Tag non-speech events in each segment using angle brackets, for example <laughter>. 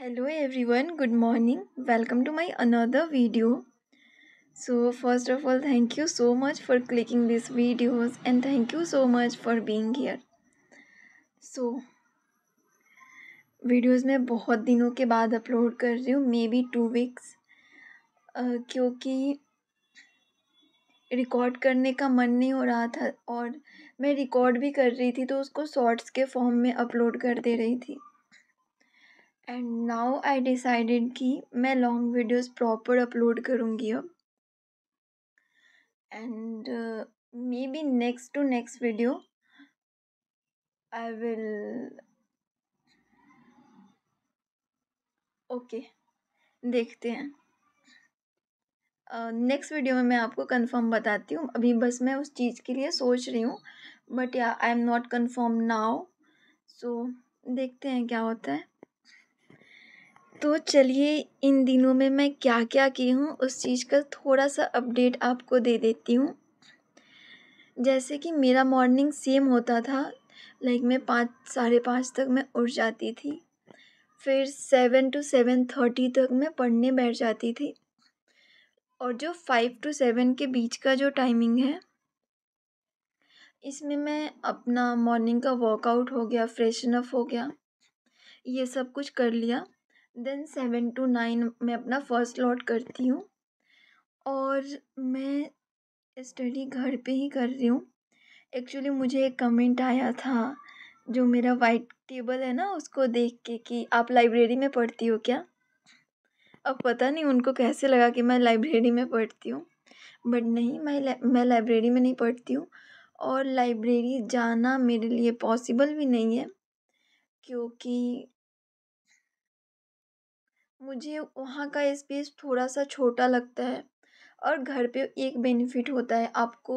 hello everyone good morning welcome to my another video so first of all thank you so much for clicking this videos and thank you so much for being here so videos मैं बहुत दिनों के बाद upload कर रही हूँ maybe two weeks क्योंकि record करने का मन नहीं हो रहा था और मैं रिकॉर्ड भी कर रही थी तो उसको शॉर्ट्स के फॉर्म में अपलोड कर दे रही थी एंड नाउ आई डिसाइडेड कि मैं लॉन्ग वीडियोस प्रॉपर अपलोड करूँगी अब and maybe next to next video I will okay देखते हैं नेक्स्ट uh, वीडियो में मैं आपको कंफर्म बताती हूँ अभी बस मैं उस चीज़ के लिए सोच रही हूँ but yeah I am not confirm now so देखते हैं क्या होता है तो चलिए इन दिनों में मैं क्या क्या की हूँ उस चीज़ का थोड़ा सा अपडेट आपको दे देती हूँ जैसे कि मेरा मॉर्निंग सेम होता था लाइक मैं पाँच साढ़े पाँच तक मैं उठ जाती थी फिर सेवन टू सेवन थर्टी तक मैं पढ़ने बैठ जाती थी और जो फाइव टू सेवन के बीच का जो टाइमिंग है इसमें मैं अपना मॉर्निंग का वर्कआउट हो गया फ्रेशन अप हो गया ये सब कुछ कर लिया देन सेवन टू नाइन मैं अपना फर्स्ट लॉट करती हूँ और मैं स्टडी घर पे ही कर रही हूँ एक्चुअली मुझे एक कमेंट आया था जो मेरा वाइट टेबल है ना उसको देख के कि आप लाइब्रेरी में पढ़ती हो क्या अब पता नहीं उनको कैसे लगा कि मैं लाइब्रेरी में पढ़ती हूँ बट नहीं मैं मैं लाइब्रेरी में नहीं पढ़ती हूँ और लाइब्रेरी जाना मेरे लिए पॉसिबल भी नहीं है क्योंकि मुझे वहाँ का स्पेस थोड़ा सा छोटा लगता है और घर पे एक बेनिफिट होता है आपको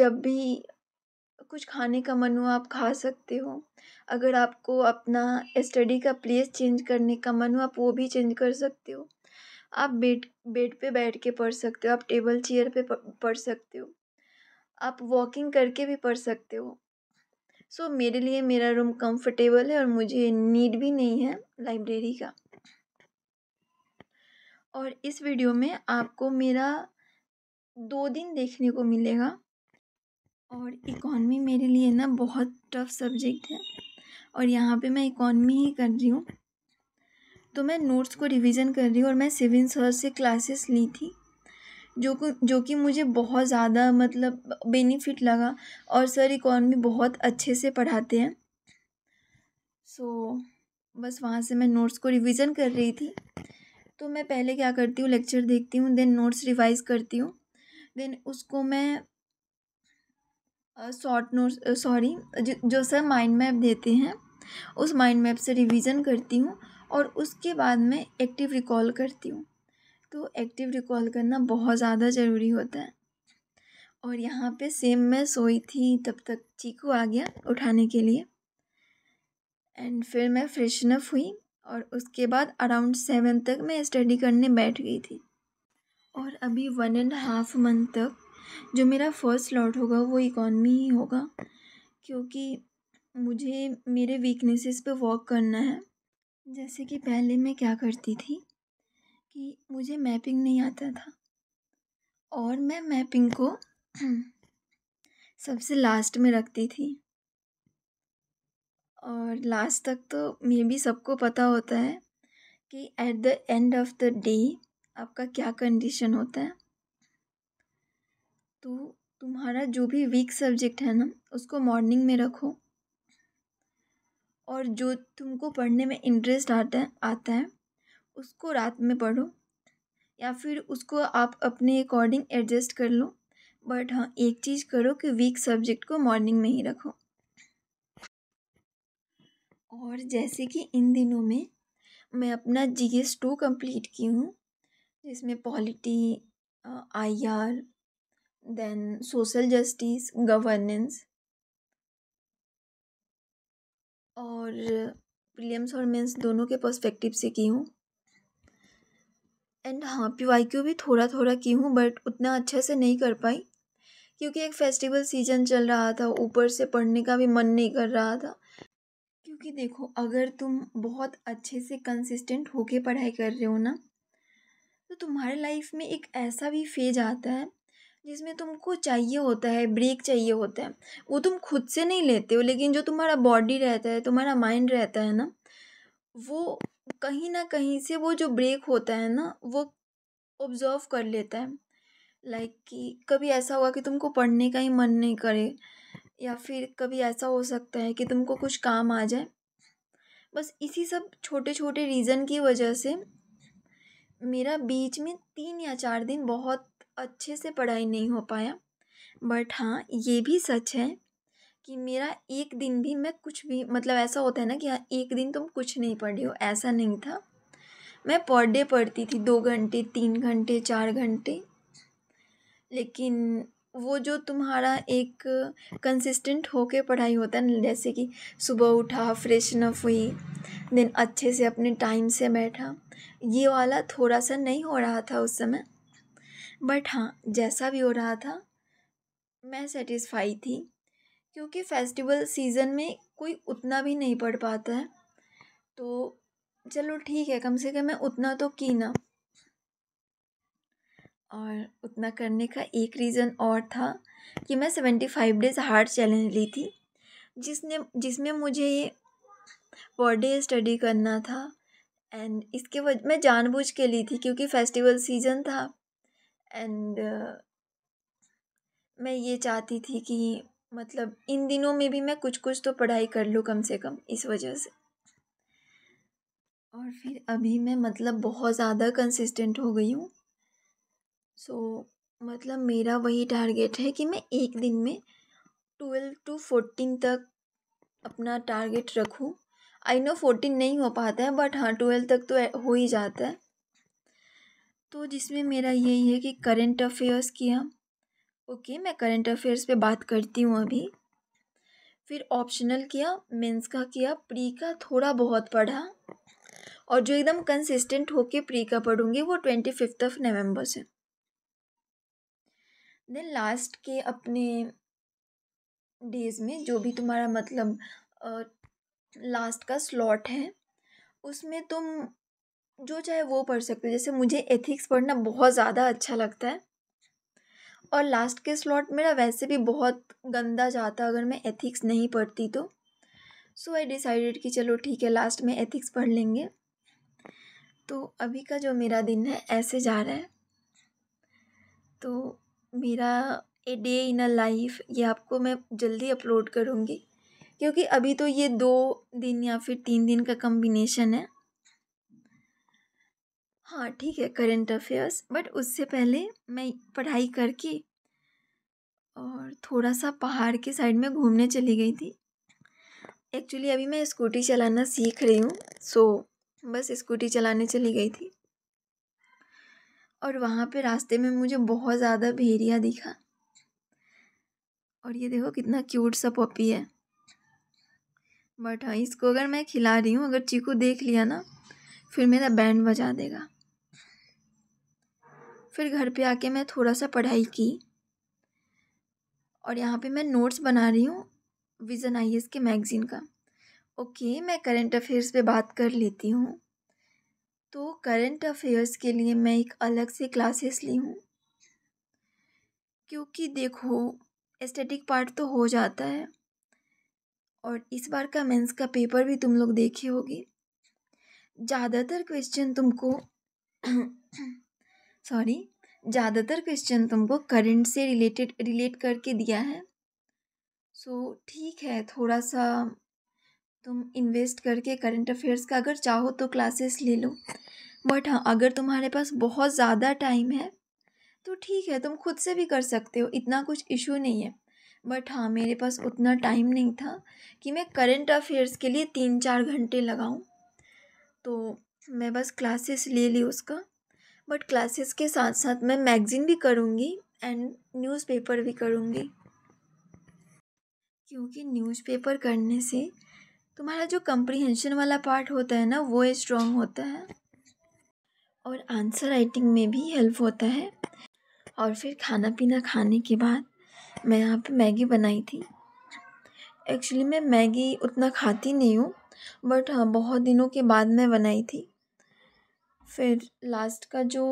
जब भी कुछ खाने का मन हो आप खा सकते हो अगर आपको अपना स्टडी का प्लेस चेंज करने का मन हो आप वो भी चेंज कर सकते हो आप बेड बेड पे बैठ के पढ़ सकते हो आप टेबल चेयर पे पढ़ सकते हो आप वॉकिंग करके भी पढ़ सकते हो सो मेरे लिए मेरा रूम कंफर्टेबल है और मुझे नीड भी नहीं है लाइब्रेरी का और इस वीडियो में आपको मेरा दो दिन देखने को मिलेगा और इकॉनमी मेरे लिए ना बहुत टफ सब्जेक्ट है और यहाँ पे मैं इकॉनमी ही कर रही हूँ तो मैं नोट्स को रिवीजन कर रही हूँ और मैं सिविन सर से क्लासेस ली थी जो जो कि मुझे बहुत ज़्यादा मतलब बेनिफिट लगा और सर इकॉनमी बहुत अच्छे से पढ़ाते हैं सो so, बस वहाँ से मैं नोट्स को रिवीजन कर रही थी तो मैं पहले क्या करती हूँ लेक्चर देखती हूँ देन नोट्स रिवाइज़ करती हूँ देन उसको मैं शॉर्ट नोट्स सॉरी जो सर माइंड मैप देते हैं उस माइंड मैप से रिवीजन करती हूँ और उसके बाद मैं एक्टिव रिकॉल करती हूँ तो एक्टिव रिकॉल करना बहुत ज़्यादा ज़रूरी होता है और यहाँ पे सेम मैं सोई थी तब तक चीकू आ गया उठाने के लिए एंड फिर मैं फ्रेशन अप हुई और उसके बाद अराउंड सेवन तक मैं स्टडी करने बैठ गई थी और अभी वन एंड हाफ मंथ तक जो मेरा फर्स्ट लॉट होगा वो इकॉनमी ही होगा क्योंकि मुझे मेरे वीकनेसेस पे वर्क करना है जैसे कि पहले मैं क्या करती थी कि मुझे मैपिंग नहीं आता था और मैं मैपिंग को <clears throat> सबसे लास्ट में रखती थी और लास्ट तक तो मे बी सबको पता होता है कि at the end of the day आपका क्या कंडीशन होता है तो तुम्हारा जो भी वीक सब्जेक्ट है ना उसको मॉर्निंग में रखो और जो तुमको पढ़ने में इंटरेस्ट आता है आता है उसको रात में पढ़ो या फिर उसको आप अपने अकॉर्डिंग एडजस्ट कर लो बट हाँ एक चीज़ करो कि वीक सब्जेक्ट को मॉर्निंग में ही रखो और जैसे कि इन दिनों में मैं अपना जी एस टू कम्प्लीट की हूँ जिसमें polity I R then social justice governance और विलियम्स और मेंस दोनों के पर्सपेक्टिव से की हूँ एंड हाँ पी वाई क्यू भी थोड़ा थोड़ा की हूँ बट उतना अच्छे से नहीं कर पाई क्योंकि एक फेस्टिवल सीजन चल रहा था ऊपर से पढ़ने का भी मन नहीं कर रहा था क्योंकि देखो अगर तुम बहुत अच्छे से कंसिस्टेंट होके पढ़ाई कर रहे हो ना तो तुम्हारे लाइफ में एक ऐसा भी फेज आता है जिसमें तुमको चाहिए होता है ब्रेक चाहिए होता है वो तुम खुद से नहीं लेते हो लेकिन जो तुम्हारा बॉडी रहता है तुम्हारा माइंड रहता है ना वो कहीं ना कहीं से वो जो ब्रेक होता है ना वो ऑब्ज़र्व कर लेता है लाइक like कि कभी ऐसा हुआ कि तुमको पढ़ने का ही मन नहीं करे या फिर कभी ऐसा हो सकता है कि तुमको कुछ काम आ जाए बस इसी सब छोटे छोटे रीज़न की वजह से मेरा बीच में तीन या चार दिन बहुत अच्छे से पढ़ाई नहीं हो पाया बट हाँ ये भी सच है कि मेरा एक दिन भी मैं कुछ भी मतलब ऐसा होता है ना कि हाँ एक दिन तुम कुछ नहीं पढ़े हो ऐसा नहीं था मैं पर डे पढ़ती थी दो घंटे तीन घंटे चार घंटे लेकिन वो जो तुम्हारा एक कंसिस्टेंट होके पढ़ाई होता है ना जैसे कि सुबह उठा फ्रेशन अप हुई देन अच्छे से अपने टाइम से बैठा ये वाला थोड़ा सा नहीं हो रहा था उस समय बट हाँ जैसा भी हो रहा था मैं सेटिस्फाई थी क्योंकि फेस्टिवल सीज़न में कोई उतना भी नहीं पढ़ पाता है तो चलो ठीक है कम से कम मैं उतना तो की ना और उतना करने का एक रीज़न और था कि मैं seventy five days hard challenge ली थी जिसने जिसमें मुझे बॉडी स्टडी करना था एंड इसके वजह मैं जानबूझ के ली थी क्योंकि फेस्टिवल सीज़न था एंड uh, मैं ये चाहती थी कि मतलब इन दिनों में भी मैं कुछ कुछ तो पढ़ाई कर लूँ कम से कम इस वजह से और फिर अभी मैं मतलब बहुत ज़्यादा कंसिस्टेंट हो गई हूँ सो मतलब मेरा वही टारगेट है कि मैं एक दिन में ट्वेल्व टू फोर्टीन तक अपना टारगेट रखूँ आई नो फोर्टीन नहीं हो पाता है बट हाँ ट्वेल्व तक तो हो ही जाता है तो जिसमें मेरा यही है कि करंट अफेयर्स किया ओके मैं करंट अफेयर्स पे बात करती हूँ अभी फिर ऑप्शनल किया मेंस का किया प्री का थोड़ा बहुत पढ़ा और जो एकदम कंसिस्टेंट होके प्री का पढ़ूँगी वो ट्वेंटी फिफ्थ ऑफ नवम्बर से देन लास्ट के अपने डेज में जो भी तुम्हारा मतलब लास्ट का स्लॉट है उसमें तुम जो चाहे वो पढ़ सकते हो जैसे मुझे एथिक्स पढ़ना बहुत ज़्यादा अच्छा लगता है और लास्ट के स्लॉट मेरा वैसे भी बहुत गंदा जाता अगर मैं एथिक्स नहीं पढ़ती तो सो आई डिसाइडेड कि चलो ठीक है लास्ट में एथिक्स पढ़ लेंगे तो अभी का जो मेरा दिन है ऐसे जा रहा है तो मेरा a day in a life ये आपको मैं जल्दी अपलोड करूँगी क्योंकि अभी तो ये दो दिन या फिर तीन दिन का कम्बिनेशन है हाँ ठीक है करेंट अफेयर्स बट उससे पहले मैं पढ़ाई करके और थोड़ा सा पहाड़ के साइड में घूमने चली गई थी एक्चुअली अभी मैं स्कूटी चलाना सीख रही हूँ सो बस स्कूटी चलाने चली गई थी और वहाँ पे रास्ते में मुझे बहुत ज़्यादा भेड़िया दिखा और ये देखो कितना क्यूट सा पपी है बट हाँ इसको अगर मैं खिला रही हूँ अगर चीकू देख लिया ना फिर मेरा बैंड बजा देगा फिर घर पे आके मैं थोड़ा सा पढ़ाई की और यहाँ पे मैं नोट्स बना रही हूँ विज़न आई के मैगज़ीन का ओके मैं करेंट अफेयर्स पे बात कर लेती हूँ तो करंट अफ़ेयर्स के लिए मैं एक अलग से क्लासेस ली हूँ क्योंकि देखो एस्थेटिक पार्ट तो हो जाता है और इस बार का मेंस का पेपर भी तुम लोग देखे होगे ज़्यादातर क्वेश्चन तुमको सॉरी ज़्यादातर क्वेश्चन तुमको करंट से रिलेटेड रिलेट करके दिया है सो so, ठीक है थोड़ा सा तुम इन्वेस्ट करके करंट अफेयर्स का अगर चाहो तो क्लासेस ले लो बट हाँ अगर तुम्हारे पास बहुत ज़्यादा टाइम है तो ठीक है तुम खुद से भी कर सकते हो इतना कुछ इशू नहीं है बट हाँ मेरे पास उतना टाइम नहीं था कि मैं करंट अफेयर्स के लिए तीन चार घंटे लगाऊं तो मैं बस क्लासेस ले ली उसका बट क्लासेस के साथ साथ मैं मैगज़ीन भी करूँगी एंड न्यूज़पेपर भी करूँगी क्योंकि न्यूज़पेपर करने से तुम्हारा जो कंप्रीहेंशन वाला पार्ट होता है ना वो स्ट्रॉन्ग होता है और आंसर राइटिंग में भी हेल्प होता है और फिर खाना पीना खाने के बाद मैं यहाँ पे मैगी बनाई थी एक्चुअली मैं मैगी उतना खाती नहीं हूँ बट हाँ बहुत दिनों के बाद मैं बनाई थी फिर लास्ट का जो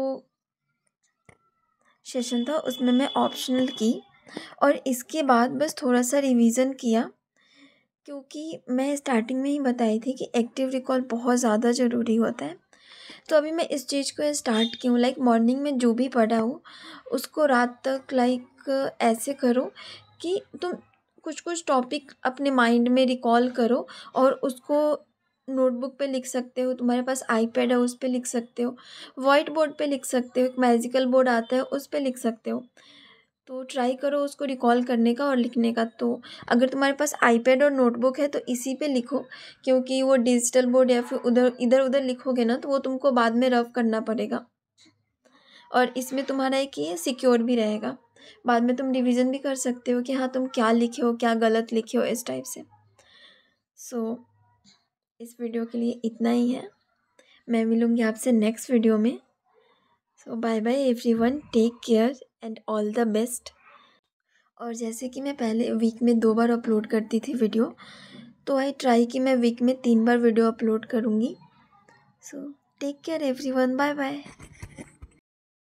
सेशन था उसमें मैं ऑप्शनल की और इसके बाद बस थोड़ा सा रिवीजन किया क्योंकि मैं स्टार्टिंग में ही बताई थी कि एक्टिव रिकॉल बहुत ज़्यादा ज़रूरी होता है तो अभी मैं इस चीज़ को स्टार्ट की हूँ लाइक मॉर्निंग में जो भी पढ़ा हो उसको रात तक लाइक ऐसे करो कि तुम कुछ कुछ टॉपिक अपने माइंड में रिकॉल करो और उसको नोटबुक पे लिख सकते हो तुम्हारे पास आईपैड है उस पर लिख सकते हो वाइट बोर्ड पे लिख सकते हो एक मैजिकल बोर्ड आता है उस पर लिख सकते हो तो ट्राई करो उसको रिकॉल करने का और लिखने का तो अगर तुम्हारे पास आईपैड और नोटबुक है तो इसी पे लिखो क्योंकि वो डिजिटल बोर्ड या फिर उधर इधर उधर लिखोगे ना तो वो तुमको बाद में रफ करना पड़ेगा और इसमें तुम्हारा एक ये सिक्योर भी रहेगा बाद में तुम रिवीजन भी कर सकते हो कि हाँ तुम क्या लिखे हो क्या गलत लिखे हो इस टाइप से सो so, इस वीडियो के लिए इतना ही है मैं मिलूँगी आपसे नेक्स्ट वीडियो में so bye bye everyone take care and all the best और जैसे कि मैं पहले वीक में दो बार अपलोड करती थी वीडियो तो आई ट्राई कि मैं वीक में तीन बार वीडियो अपलोड करूँगी so take care everyone bye bye